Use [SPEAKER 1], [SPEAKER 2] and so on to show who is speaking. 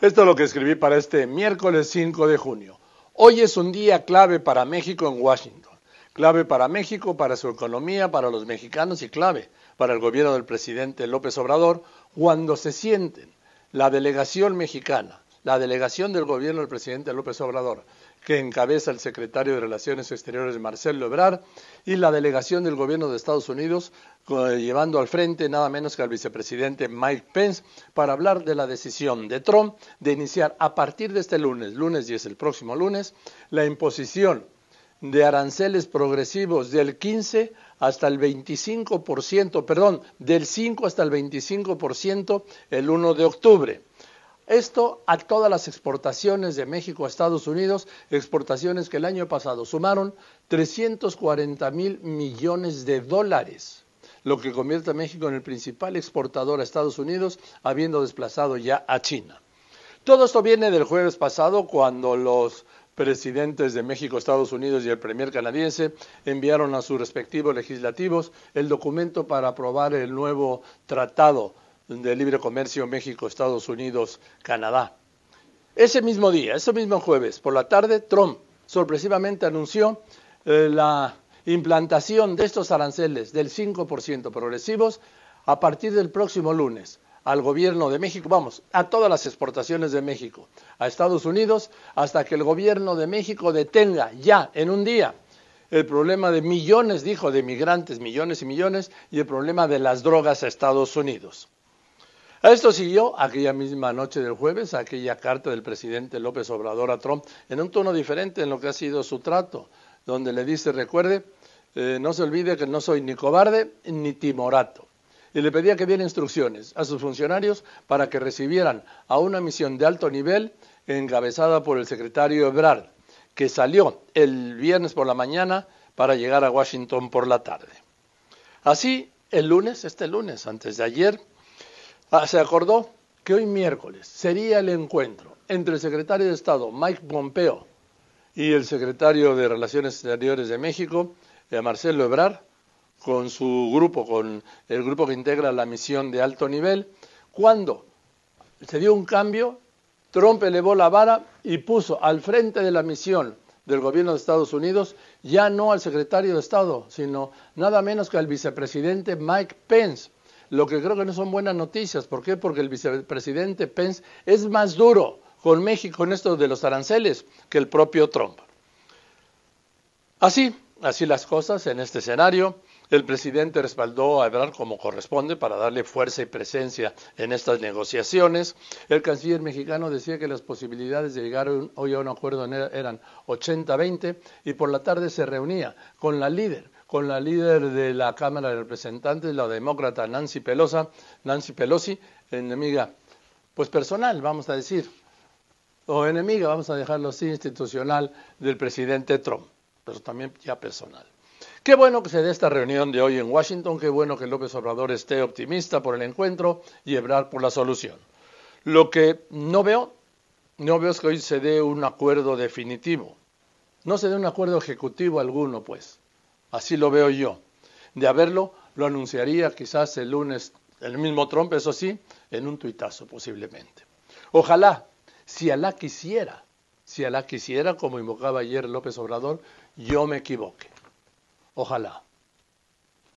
[SPEAKER 1] Esto es lo que escribí para este miércoles 5 de junio. Hoy es un día clave para México en Washington. Clave para México, para su economía, para los mexicanos y clave para el gobierno del presidente López Obrador cuando se sienten la delegación mexicana, la delegación del gobierno del presidente López Obrador, que encabeza el secretario de Relaciones Exteriores Marcelo Ebrard, y la delegación del gobierno de Estados Unidos, llevando al frente nada menos que al vicepresidente Mike Pence, para hablar de la decisión de Trump de iniciar a partir de este lunes, lunes 10, el próximo lunes, la imposición de aranceles progresivos del 15 hasta el 25%, perdón, del 5 hasta el 25% el 1 de octubre esto a todas las exportaciones de México a Estados Unidos, exportaciones que el año pasado sumaron 340 mil millones de dólares, lo que convierte a México en el principal exportador a Estados Unidos, habiendo desplazado ya a China. Todo esto viene del jueves pasado cuando los presidentes de México, Estados Unidos y el premier canadiense enviaron a sus respectivos legislativos el documento para aprobar el nuevo tratado de libre comercio México, Estados Unidos, Canadá. Ese mismo día, ese mismo jueves, por la tarde, Trump sorpresivamente anunció eh, la implantación de estos aranceles del 5% progresivos a partir del próximo lunes al gobierno de México, vamos, a todas las exportaciones de México, a Estados Unidos, hasta que el gobierno de México detenga ya en un día el problema de millones, dijo, de migrantes, millones y millones, y el problema de las drogas a Estados Unidos esto siguió aquella misma noche del jueves aquella carta del presidente López Obrador a Trump en un tono diferente en lo que ha sido su trato, donde le dice, recuerde, eh, no se olvide que no soy ni cobarde ni timorato. Y le pedía que diera instrucciones a sus funcionarios para que recibieran a una misión de alto nivel encabezada por el secretario Ebrard, que salió el viernes por la mañana para llegar a Washington por la tarde. Así, el lunes, este lunes, antes de ayer, Ah, se acordó que hoy miércoles sería el encuentro entre el secretario de Estado Mike Pompeo y el secretario de Relaciones Exteriores de México, eh, Marcelo Ebrard, con su grupo, con el grupo que integra la misión de alto nivel, cuando se dio un cambio, Trump elevó la vara y puso al frente de la misión del gobierno de Estados Unidos ya no al secretario de Estado, sino nada menos que al vicepresidente Mike Pence lo que creo que no son buenas noticias. ¿Por qué? Porque el vicepresidente Pence es más duro con México en esto de los aranceles que el propio Trump. Así, así las cosas en este escenario. El presidente respaldó a Ebrard como corresponde para darle fuerza y presencia en estas negociaciones. El canciller mexicano decía que las posibilidades de llegar hoy a un acuerdo eran 80-20 y por la tarde se reunía con la líder con la líder de la Cámara de Representantes, la demócrata Nancy Nancy Pelosi, enemiga, pues personal, vamos a decir, o enemiga, vamos a dejarlo así, institucional del presidente Trump, pero también ya personal. Qué bueno que se dé esta reunión de hoy en Washington, qué bueno que López Obrador esté optimista por el encuentro y Ebrard por la solución. Lo que no veo, no veo es que hoy se dé un acuerdo definitivo. No se dé un acuerdo ejecutivo alguno, pues. Así lo veo yo. De haberlo, lo anunciaría quizás el lunes, el mismo Trump, eso sí, en un tuitazo posiblemente. Ojalá, si Alá quisiera, si Alá quisiera, como invocaba ayer López Obrador, yo me equivoque. Ojalá.